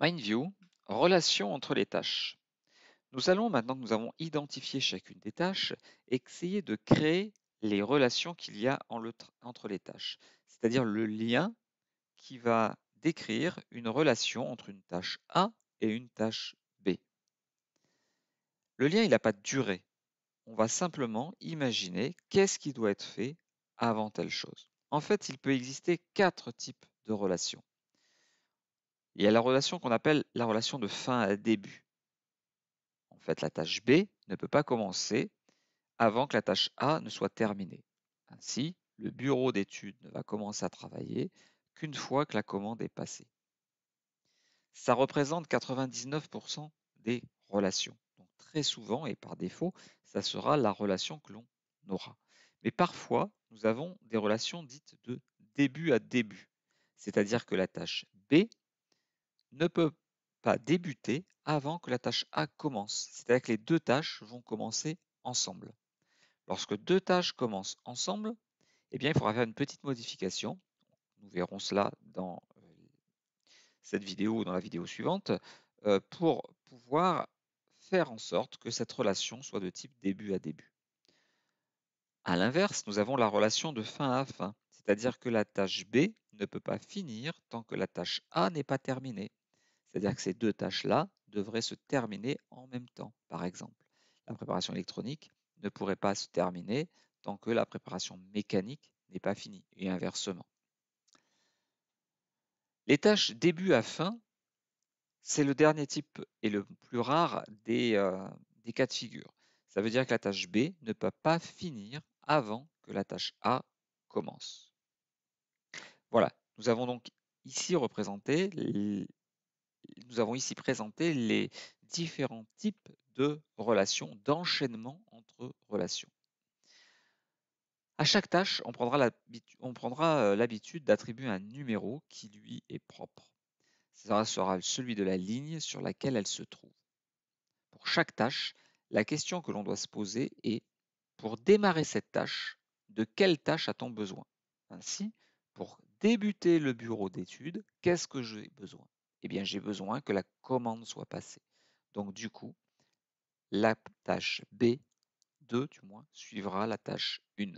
MindView, relation entre les tâches. Nous allons, maintenant que nous avons identifié chacune des tâches, essayer de créer les relations qu'il y a entre les tâches, c'est-à-dire le lien qui va décrire une relation entre une tâche A et une tâche B. Le lien, il n'a pas de durée. On va simplement imaginer qu'est-ce qui doit être fait avant telle chose. En fait, il peut exister quatre types de relations. Il y a la relation qu'on appelle la relation de fin à début. En fait, la tâche B ne peut pas commencer avant que la tâche A ne soit terminée. Ainsi, le bureau d'études ne va commencer à travailler qu'une fois que la commande est passée. Ça représente 99% des relations. Donc très souvent et par défaut, ça sera la relation que l'on aura. Mais parfois, nous avons des relations dites de début à début, c'est-à-dire que la tâche B ne peut pas débuter avant que la tâche A commence. C'est-à-dire que les deux tâches vont commencer ensemble. Lorsque deux tâches commencent ensemble, eh bien, il faudra faire une petite modification. Nous verrons cela dans euh, cette vidéo ou dans la vidéo suivante euh, pour pouvoir faire en sorte que cette relation soit de type début à début. A l'inverse, nous avons la relation de fin à fin, c'est-à-dire que la tâche B ne peut pas finir tant que la tâche A n'est pas terminée. C'est-à-dire que ces deux tâches-là devraient se terminer en même temps, par exemple. La préparation électronique ne pourrait pas se terminer tant que la préparation mécanique n'est pas finie, et inversement. Les tâches début à fin, c'est le dernier type et le plus rare des, euh, des cas de figure. Ça veut dire que la tâche B ne peut pas finir avant que la tâche A commence. Voilà, nous avons donc ici représenté nous avons ici présenté les différents types de relations, d'enchaînement entre relations. À chaque tâche, on prendra euh, l'habitude d'attribuer un numéro qui lui est propre. Ce sera celui de la ligne sur laquelle elle se trouve. Pour chaque tâche, la question que l'on doit se poser est pour démarrer cette tâche, de quelle tâche a-t-on besoin Ainsi, pour débuter le bureau d'études, qu'est-ce que j'ai besoin eh bien, j'ai besoin que la commande soit passée. Donc, du coup, la tâche B2, du moins, suivra la tâche 1.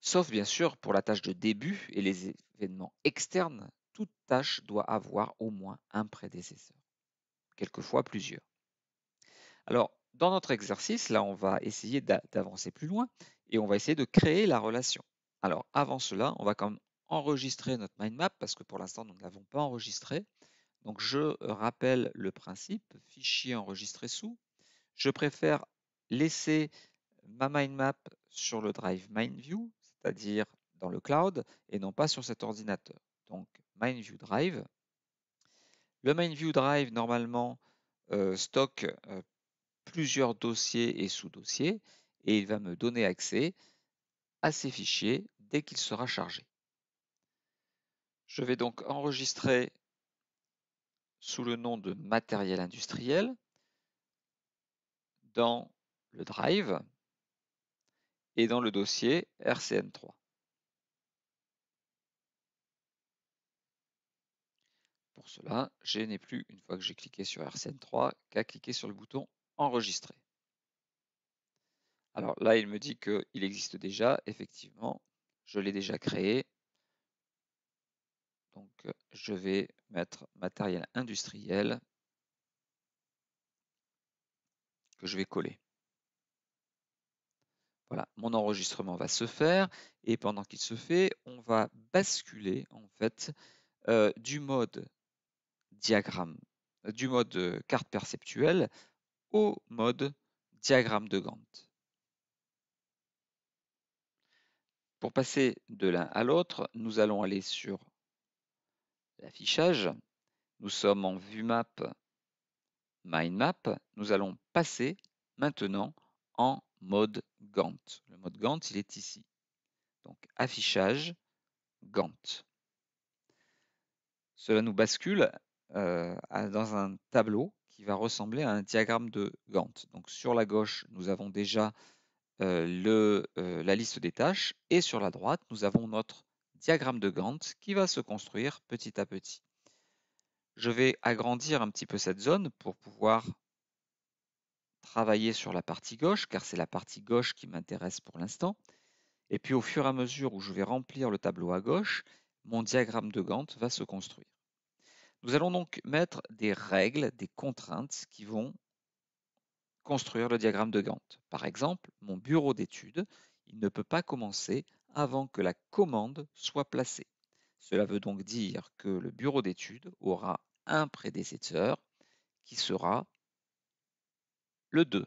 Sauf, bien sûr, pour la tâche de début et les événements externes, toute tâche doit avoir au moins un prédécesseur, quelquefois plusieurs. Alors, dans notre exercice, là, on va essayer d'avancer plus loin et on va essayer de créer la relation. Alors, avant cela, on va quand même enregistrer notre mind map parce que pour l'instant nous ne l'avons pas enregistré. Donc je euh, rappelle le principe fichier enregistré sous. Je préfère laisser ma mind map sur le drive MindView, c'est-à-dire dans le cloud et non pas sur cet ordinateur. Donc MindView Drive. Le MindView Drive normalement euh, stocke euh, plusieurs dossiers et sous-dossiers et il va me donner accès à ces fichiers dès qu'il sera chargé. Je vais donc enregistrer sous le nom de matériel industriel dans le drive et dans le dossier RCN3. Pour cela, je n'ai plus, une fois que j'ai cliqué sur RCN3, qu'à cliquer sur le bouton Enregistrer. Alors là, il me dit qu'il existe déjà, effectivement, je l'ai déjà créé, donc, euh, je vais mettre matériel industriel que je vais coller. Voilà, mon enregistrement va se faire et pendant qu'il se fait, on va basculer en fait euh, du mode diagramme, euh, du mode carte perceptuelle au mode diagramme de Gantt. Pour passer de l'un à l'autre, nous allons aller sur l'affichage, nous sommes en map mind map. nous allons passer maintenant en mode Gantt. Le mode Gantt, il est ici. Donc affichage, Gantt. Cela nous bascule euh, dans un tableau qui va ressembler à un diagramme de Gantt. Donc sur la gauche, nous avons déjà euh, euh, la liste des tâches et sur la droite, nous avons notre diagramme de Gantt qui va se construire petit à petit. Je vais agrandir un petit peu cette zone pour pouvoir travailler sur la partie gauche, car c'est la partie gauche qui m'intéresse pour l'instant. Et puis au fur et à mesure où je vais remplir le tableau à gauche, mon diagramme de Gantt va se construire. Nous allons donc mettre des règles, des contraintes qui vont construire le diagramme de Gantt. Par exemple, mon bureau d'études, il ne peut pas commencer avant que la commande soit placée. Cela veut donc dire que le bureau d'études aura un prédécesseur qui sera le 2.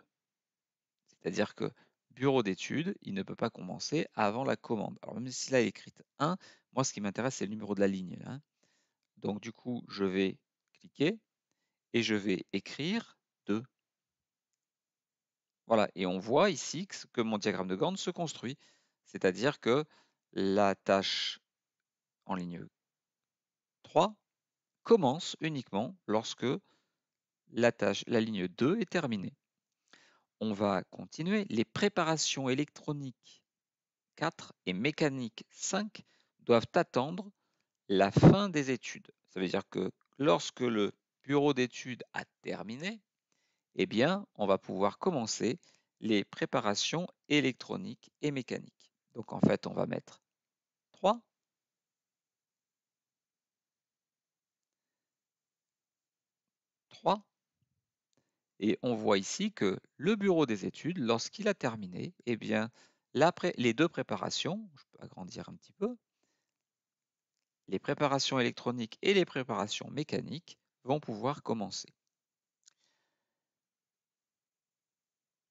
C'est-à-dire que bureau d'études, il ne peut pas commencer avant la commande. Alors même si là est 1, moi ce qui m'intéresse c'est le numéro de la ligne. Hein. Donc du coup, je vais cliquer et je vais écrire 2. Voilà, et on voit ici que mon diagramme de Gantt se construit. C'est-à-dire que la tâche en ligne 3 commence uniquement lorsque la, tâche, la ligne 2 est terminée. On va continuer. Les préparations électroniques 4 et mécaniques 5 doivent attendre la fin des études. Ça veut dire que lorsque le bureau d'études a terminé, eh bien, on va pouvoir commencer les préparations électroniques et mécaniques. Donc en fait, on va mettre 3. 3, Et on voit ici que le bureau des études, lorsqu'il a terminé, eh bien, les deux préparations, je peux agrandir un petit peu, les préparations électroniques et les préparations mécaniques vont pouvoir commencer.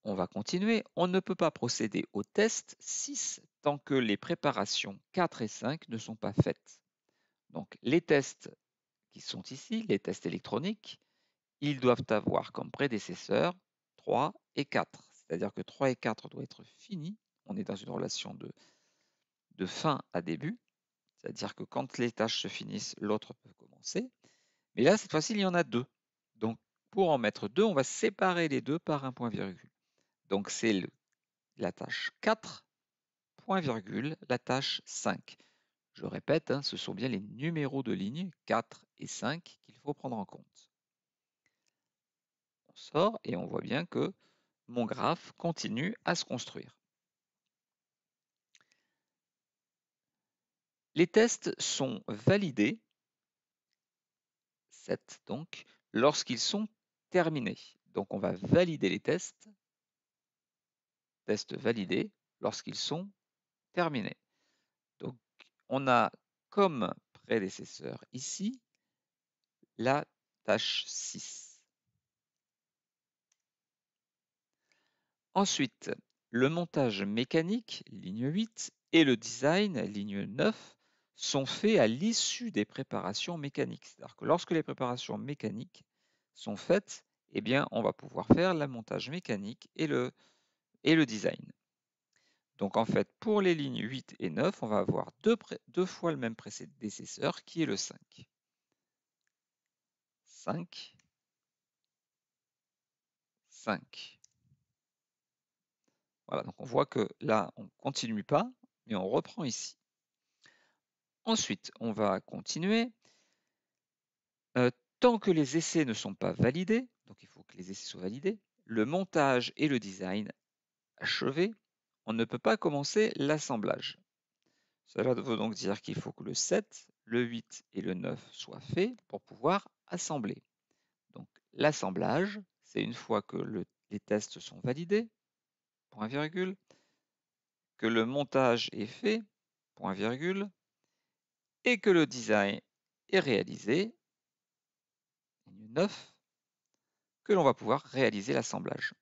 On va continuer. On ne peut pas procéder au test 6 tant que les préparations 4 et 5 ne sont pas faites. Donc les tests qui sont ici, les tests électroniques, ils doivent avoir comme prédécesseurs 3 et 4. C'est-à-dire que 3 et 4 doivent être finis. On est dans une relation de, de fin à début. C'est-à-dire que quand les tâches se finissent, l'autre peut commencer. Mais là, cette fois-ci, il y en a deux. Donc, pour en mettre deux, on va séparer les deux par un point virgule. Donc, c'est la tâche 4 virgule la tâche 5. Je répète, hein, ce sont bien les numéros de ligne 4 et 5 qu'il faut prendre en compte. On sort et on voit bien que mon graphe continue à se construire. Les tests sont validés, 7 donc, lorsqu'ils sont terminés. Donc on va valider les tests, tests validés, lorsqu'ils sont terminé. Donc, on a comme prédécesseur ici la tâche 6. Ensuite, le montage mécanique, ligne 8, et le design, ligne 9, sont faits à l'issue des préparations mécaniques. C'est-à-dire que lorsque les préparations mécaniques sont faites, eh bien, on va pouvoir faire le montage mécanique et le design. Donc en fait, pour les lignes 8 et 9, on va avoir deux, fois le même précédécesseur, qui est le 5. 5, 5. Voilà, donc on voit que là, on ne continue pas, mais on reprend ici. Ensuite, on va continuer. Euh, tant que les essais ne sont pas validés, donc il faut que les essais soient validés, le montage et le design achevés on ne peut pas commencer l'assemblage. Cela veut donc dire qu'il faut que le 7, le 8 et le 9 soient faits pour pouvoir assembler. Donc l'assemblage, c'est une fois que les tests sont validés, virgule, que le montage est fait, point virgule, et que le design est réalisé, que l'on va pouvoir réaliser l'assemblage.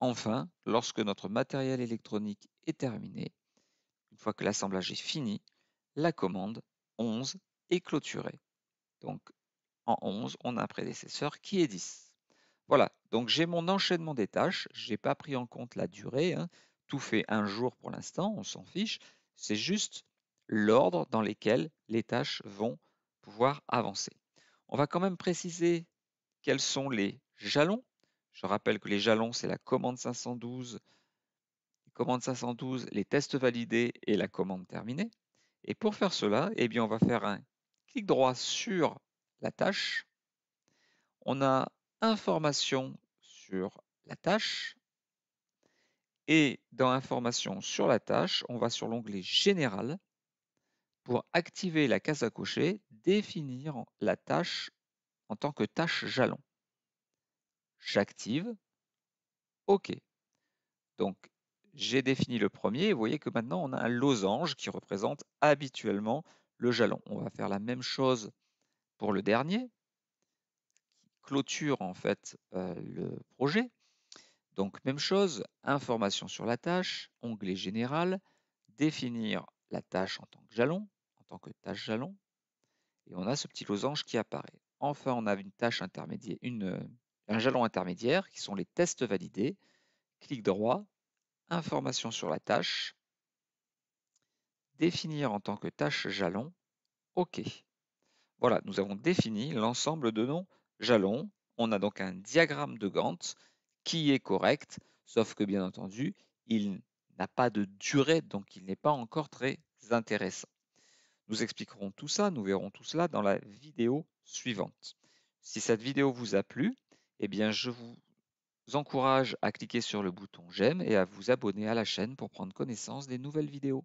Enfin, lorsque notre matériel électronique est Une fois que l'assemblage est fini, la commande 11 est clôturée. Donc en 11, on a un prédécesseur qui est 10. Voilà, donc j'ai mon enchaînement des tâches, je n'ai pas pris en compte la durée, hein. tout fait un jour pour l'instant, on s'en fiche, c'est juste l'ordre dans lequel les tâches vont pouvoir avancer. On va quand même préciser quels sont les jalons. Je rappelle que les jalons, c'est la commande 512 commande 512, les tests validés et la commande terminée. Et pour faire cela, eh bien, on va faire un clic droit sur la tâche. On a information sur la tâche. Et dans Informations » sur la tâche, on va sur l'onglet général pour activer la case à cocher, définir la tâche en tant que tâche jalon. J'active. OK. Donc, j'ai défini le premier vous voyez que maintenant on a un losange qui représente habituellement le jalon. On va faire la même chose pour le dernier, qui clôture en fait euh, le projet. Donc même chose, information sur la tâche, onglet général, définir la tâche en tant que jalon, en tant que tâche jalon, et on a ce petit losange qui apparaît. Enfin, on a une tâche intermédiaire, euh, un jalon intermédiaire qui sont les tests validés. Clic droit, information sur la tâche. Définir en tant que tâche jalon. OK. Voilà, nous avons défini l'ensemble de nos jalons. On a donc un diagramme de Gantt qui est correct, sauf que bien entendu, il n'a pas de durée, donc il n'est pas encore très intéressant. Nous expliquerons tout ça, nous verrons tout cela dans la vidéo suivante. Si cette vidéo vous a plu, eh bien je vous vous encourage à cliquer sur le bouton j'aime et à vous abonner à la chaîne pour prendre connaissance des nouvelles vidéos.